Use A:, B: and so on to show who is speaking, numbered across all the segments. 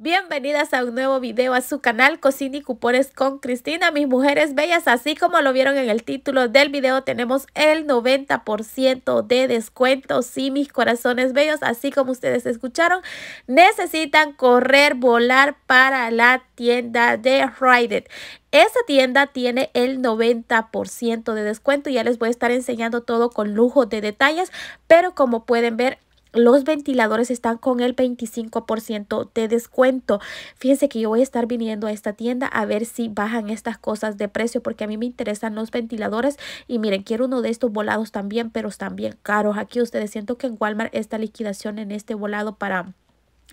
A: Bienvenidas a un nuevo video a su canal Cocina y Cupones con Cristina, mis mujeres bellas, así como lo vieron en el título del video, tenemos el 90% de descuento, sí, mis corazones bellos, así como ustedes escucharon, necesitan correr, volar para la tienda de Ride Esta tienda tiene el 90% de descuento. Ya les voy a estar enseñando todo con lujo de detalles, pero como pueden ver, los ventiladores están con el 25% de descuento. Fíjense que yo voy a estar viniendo a esta tienda a ver si bajan estas cosas de precio porque a mí me interesan los ventiladores. Y miren, quiero uno de estos volados también, pero están bien caros. Aquí ustedes siento que en Walmart esta liquidación en este volado para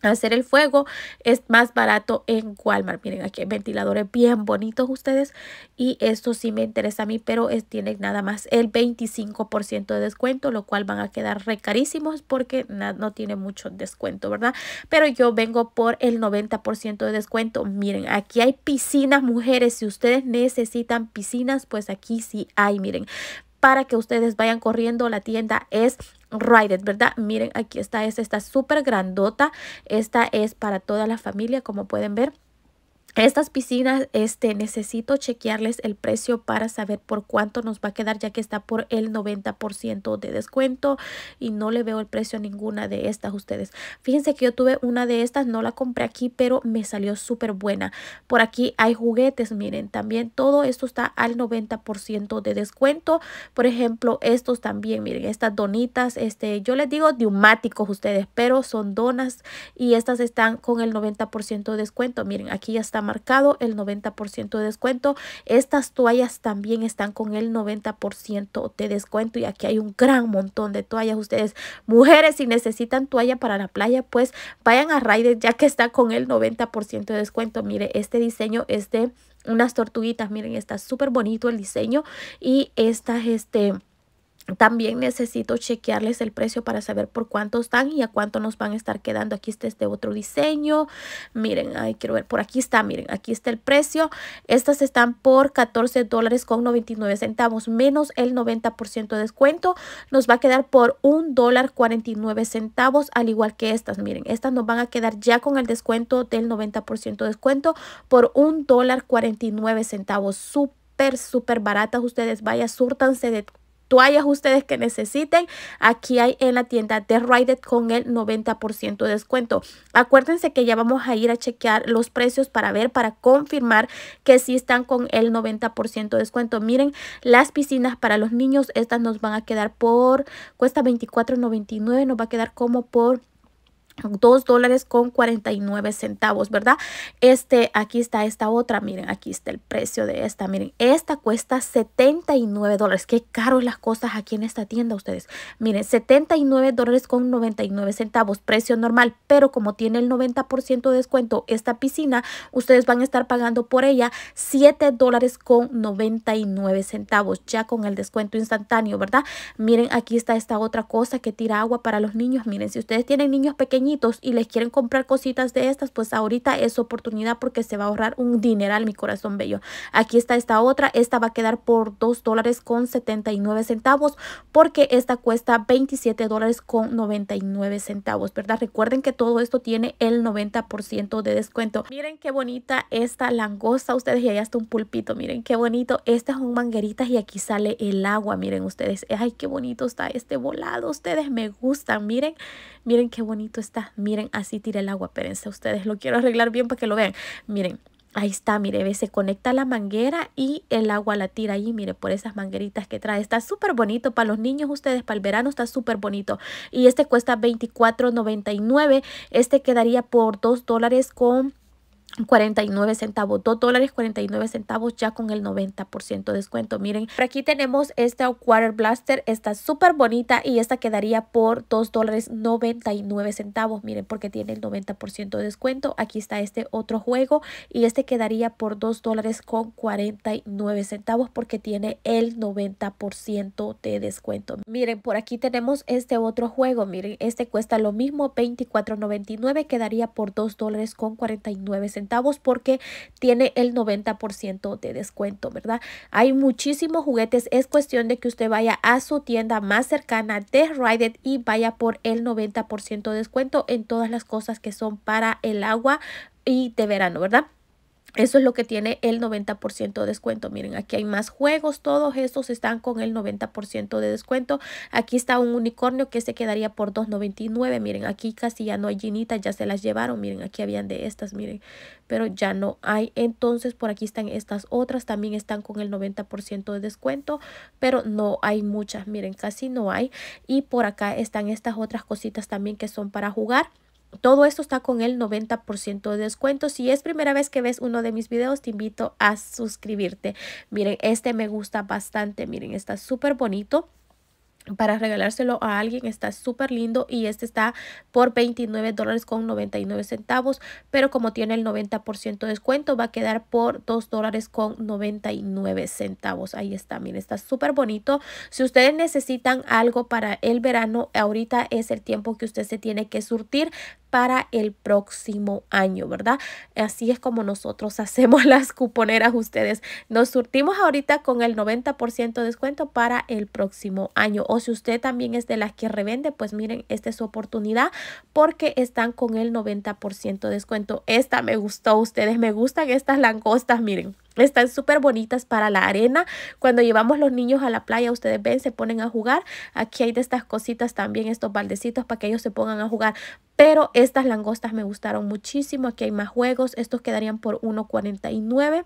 A: hacer el fuego es más barato en Walmart. Miren, aquí hay ventiladores bien bonitos ustedes y esto sí me interesa a mí, pero es, tiene nada más el 25% de descuento, lo cual van a quedar re carísimos porque no tiene mucho descuento, ¿verdad? Pero yo vengo por el 90% de descuento. Miren, aquí hay piscinas, mujeres, si ustedes necesitan piscinas, pues aquí sí hay, miren para que ustedes vayan corriendo. La tienda es Rided. ¿verdad? Miren, aquí está esta, está súper grandota. Esta es para toda la familia, como pueden ver. Estas piscinas, este, necesito chequearles el precio para saber por cuánto nos va a quedar, ya que está por el 90% de descuento y no le veo el precio a ninguna de estas ustedes. Fíjense que yo tuve una de estas, no la compré aquí, pero me salió súper buena. Por aquí hay juguetes, miren, también todo esto está al 90% de descuento. Por ejemplo, estos también, miren, estas donitas, este, yo les digo diumáticos ustedes, pero son donas y estas están con el 90% de descuento. Miren, aquí ya están marcado el 90% de descuento. Estas toallas también están con el 90% de descuento y aquí hay un gran montón de toallas. Ustedes, mujeres, si necesitan toalla para la playa, pues vayan a Raider ya que está con el 90% de descuento. Mire, este diseño es de unas tortuguitas. Miren, está súper bonito el diseño y estas, este también necesito chequearles el precio para saber por cuánto están y a cuánto nos van a estar quedando. Aquí está este otro diseño. Miren, ahí quiero ver, por aquí está, miren, aquí está el precio. Estas están por 14 dólares con 99 centavos, menos el 90% de descuento. Nos va a quedar por $1.49 al igual que estas. Miren, estas nos van a quedar ya con el descuento del 90% de descuento por $1.49. Súper, súper baratas. Ustedes vaya, surtanse de toallas ustedes que necesiten, aquí hay en la tienda de Ride con el 90% de descuento. Acuérdense que ya vamos a ir a chequear los precios para ver, para confirmar que sí están con el 90% de descuento. Miren, las piscinas para los niños, estas nos van a quedar por, cuesta $24.99, nos va a quedar como por 2 dólares con 49 centavos, ¿verdad? Este, aquí está esta otra, miren, aquí está el precio de esta, miren, esta cuesta 79 dólares, qué caro las cosas aquí en esta tienda ustedes, miren, 79 dólares con 99 centavos, precio normal, pero como tiene el 90% de descuento esta piscina, ustedes van a estar pagando por ella 7 dólares con 99 centavos, ya con el descuento instantáneo, ¿verdad? Miren, aquí está esta otra cosa que tira agua para los niños, miren, si ustedes tienen niños pequeños, y les quieren comprar cositas de estas, pues ahorita es oportunidad porque se va a ahorrar un dineral, mi corazón bello. Aquí está esta otra, esta va a quedar por 2 dólares con 79 centavos porque esta cuesta 27 dólares con 99 centavos, ¿verdad? Recuerden que todo esto tiene el 90% de descuento. Miren qué bonita esta langosta, ustedes y allá está un pulpito, miren qué bonito. es son mangueritas y aquí sale el agua, miren ustedes. Ay, qué bonito está este volado, ustedes me gustan, miren, miren qué bonito está Miren, así tira el agua. Espérense ustedes, lo quiero arreglar bien para que lo vean. Miren, Ahí está, mire, se conecta la manguera y el agua la tira ahí, mire, por esas mangueritas que trae. Está súper bonito para los niños, ustedes, para el verano está súper bonito. Y este cuesta $24.99, este quedaría por $2 dólares con 49 centavos, 2 dólares 49 centavos ya con el 90% de descuento. Miren, por aquí tenemos este Water Blaster, está súper bonita y esta quedaría por 2 dólares 99 centavos. Miren, porque tiene el 90% de descuento. Aquí está este otro juego y este quedaría por 2 dólares con 49 centavos porque tiene el 90% de descuento. Miren, por aquí tenemos este otro juego. Miren, este cuesta lo mismo, 24.99, quedaría por 2 dólares con 49 centavos porque tiene el 90% de descuento, ¿verdad? Hay muchísimos juguetes. Es cuestión de que usted vaya a su tienda más cercana de Ride y vaya por el 90% de descuento en todas las cosas que son para el agua y de verano, ¿verdad? Eso es lo que tiene el 90% de descuento. Miren, aquí hay más juegos. Todos estos están con el 90% de descuento. Aquí está un unicornio que se quedaría por $2.99. Miren, aquí casi ya no hay ginitas. Ya se las llevaron. Miren, aquí habían de estas. Miren, pero ya no hay. Entonces, por aquí están estas otras. También están con el 90% de descuento. Pero no hay muchas. Miren, casi no hay. Y por acá están estas otras cositas también que son para jugar. Todo esto está con el 90% de descuento. Si es primera vez que ves uno de mis videos, te invito a suscribirte. Miren, este me gusta bastante. Miren, está súper bonito para regalárselo a alguien está súper lindo y este está por 29 dólares con 99 centavos pero como tiene el 90% de descuento va a quedar por 2 dólares con 99 centavos ahí está miren está súper bonito si ustedes necesitan algo para el verano ahorita es el tiempo que usted se tiene que surtir para el próximo año, ¿verdad? Así es como nosotros hacemos las cuponeras ustedes. Nos surtimos ahorita con el 90% de descuento para el próximo año. O si usted también es de las que revende, pues miren, esta es su oportunidad porque están con el 90% de descuento. Esta me gustó, ustedes me gustan estas langostas, miren. Están súper bonitas para la arena. Cuando llevamos los niños a la playa, ustedes ven, se ponen a jugar. Aquí hay de estas cositas también, estos baldecitos para que ellos se pongan a jugar. Pero estas langostas me gustaron muchísimo. Aquí hay más juegos. Estos quedarían por 1.49.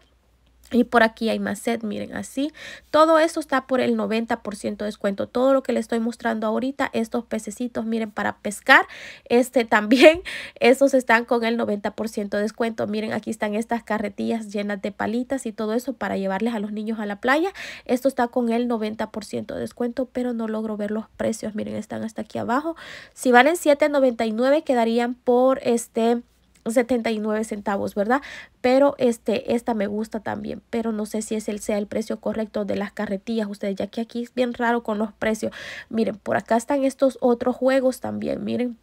A: Y por aquí hay más set, miren, así. Todo eso está por el 90% de descuento. Todo lo que les estoy mostrando ahorita, estos pececitos, miren, para pescar, este también, estos están con el 90% de descuento. Miren, aquí están estas carretillas llenas de palitas y todo eso para llevarles a los niños a la playa. Esto está con el 90% de descuento, pero no logro ver los precios. Miren, están hasta aquí abajo. Si valen $7.99, quedarían por este... 79 centavos, ¿verdad? Pero este, esta me gusta también, pero no sé si es el, sea el precio correcto de las carretillas, ustedes, ya que aquí es bien raro con los precios. Miren, por acá están estos otros juegos también, miren,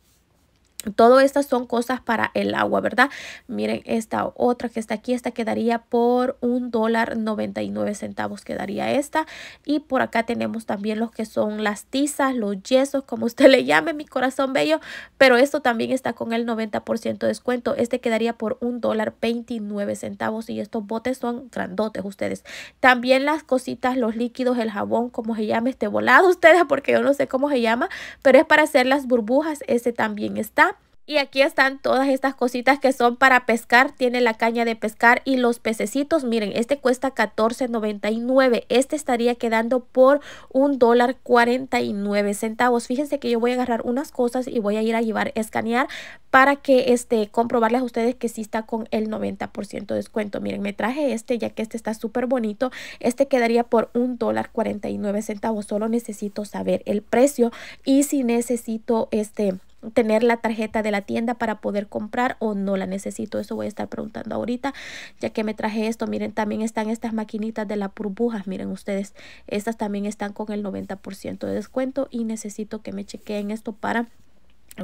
A: todo estas son cosas para el agua, ¿verdad? Miren, esta otra que está aquí, esta quedaría por un dólar centavos, quedaría esta. Y por acá tenemos también los que son las tizas, los yesos, como usted le llame, mi corazón bello. Pero esto también está con el 90% de descuento. Este quedaría por un dólar centavos y estos botes son grandotes ustedes. También las cositas, los líquidos, el jabón, como se llame. este volado ustedes, porque yo no sé cómo se llama, pero es para hacer las burbujas. Ese también está. Y aquí están todas estas cositas que son para pescar. Tiene la caña de pescar y los pececitos. Miren, este cuesta $14.99. Este estaría quedando por un dólar centavos. Fíjense que yo voy a agarrar unas cosas y voy a ir a llevar a escanear para que este comprobarles a ustedes que sí está con el 90% de descuento. Miren, me traje este ya que este está súper bonito. Este quedaría por un dólar centavos. Solo necesito saber el precio y si necesito este tener la tarjeta de la tienda para poder comprar o no la necesito. Eso voy a estar preguntando ahorita, ya que me traje esto. Miren, también están estas maquinitas de la burbujas. Miren ustedes, estas también están con el 90% de descuento y necesito que me chequeen esto para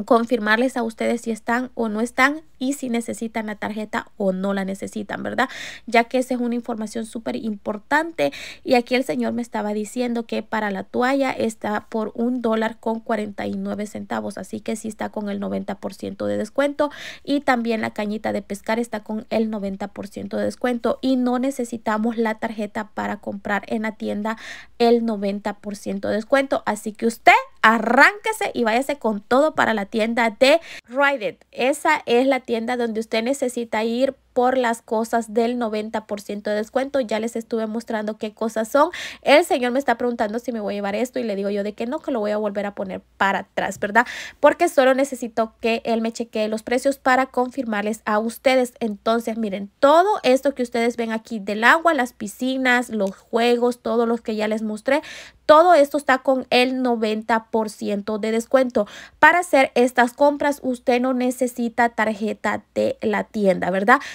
A: confirmarles a ustedes si están o no están y si necesitan la tarjeta o no la necesitan, ¿verdad? Ya que esa es una información súper importante y aquí el señor me estaba diciendo que para la toalla está por un dólar con 49 centavos, así que sí está con el 90% de descuento y también la cañita de pescar está con el 90% de descuento y no necesitamos la tarjeta para comprar en la tienda el 90% de descuento, así que usted Arránquese y váyase con todo para la tienda de Ride It. Esa es la tienda donde usted necesita ir por las cosas del 90% de descuento. Ya les estuve mostrando qué cosas son. El señor me está preguntando si me voy a llevar esto y le digo yo de que no, que lo voy a volver a poner para atrás, ¿verdad? Porque solo necesito que él me chequee los precios para confirmarles a ustedes. Entonces, miren, todo esto que ustedes ven aquí del agua, las piscinas, los juegos, todos los que ya les mostré, todo esto está con el 90% de descuento. Para hacer estas compras, usted no necesita tarjeta de la tienda, ¿verdad?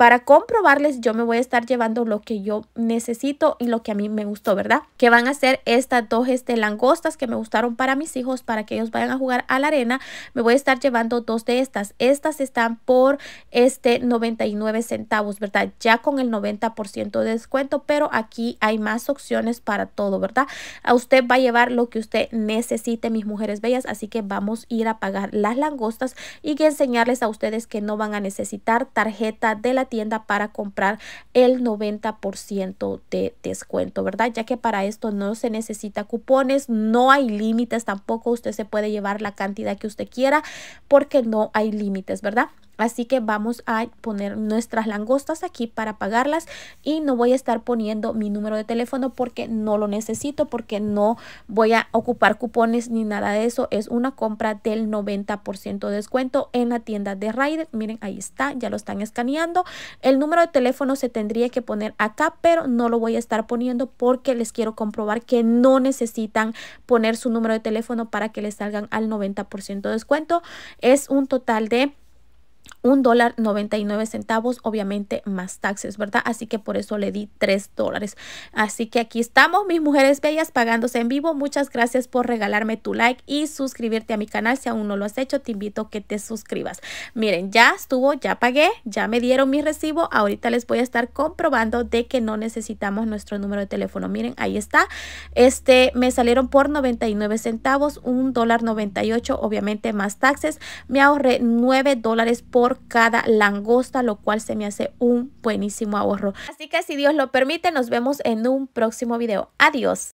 A: para comprobarles yo me voy a estar llevando lo que yo necesito y lo que a mí me gustó, ¿verdad? Que van a ser estas dos de este, langostas que me gustaron para mis hijos, para que ellos vayan a jugar a la arena. Me voy a estar llevando dos de estas. Estas están por este 99 centavos, ¿verdad? Ya con el 90% de descuento, pero aquí hay más opciones para todo, ¿verdad? A usted va a llevar lo que usted necesite, mis mujeres bellas, así que vamos a ir a pagar las langostas y que enseñarles a ustedes que no van a necesitar tarjeta de la tienda para comprar el 90% de descuento, ¿verdad? Ya que para esto no se necesita cupones, no hay límites tampoco, usted se puede llevar la cantidad que usted quiera porque no hay límites, ¿verdad? Así que vamos a poner nuestras langostas aquí para pagarlas y no voy a estar poniendo mi número de teléfono porque no lo necesito, porque no voy a ocupar cupones ni nada de eso. Es una compra del 90% de descuento en la tienda de Raider. Miren, ahí está, ya lo están escaneando. El número de teléfono se tendría que poner acá, pero no lo voy a estar poniendo porque les quiero comprobar que no necesitan poner su número de teléfono para que les salgan al 90% de descuento. Es un total de un dólar 99 centavos, obviamente más taxes, ¿verdad? Así que por eso le di 3 dólares. Así que aquí estamos, mis mujeres bellas, pagándose en vivo. Muchas gracias por regalarme tu like y suscribirte a mi canal. Si aún no lo has hecho, te invito a que te suscribas. Miren, ya estuvo, ya pagué, ya me dieron mi recibo. Ahorita les voy a estar comprobando de que no necesitamos nuestro número de teléfono. Miren, ahí está. Este, me salieron por 99 centavos, un dólar obviamente más taxes. Me ahorré 9 dólares por por cada langosta, lo cual se me hace un buenísimo ahorro. Así que si Dios lo permite, nos vemos en un próximo video. Adiós.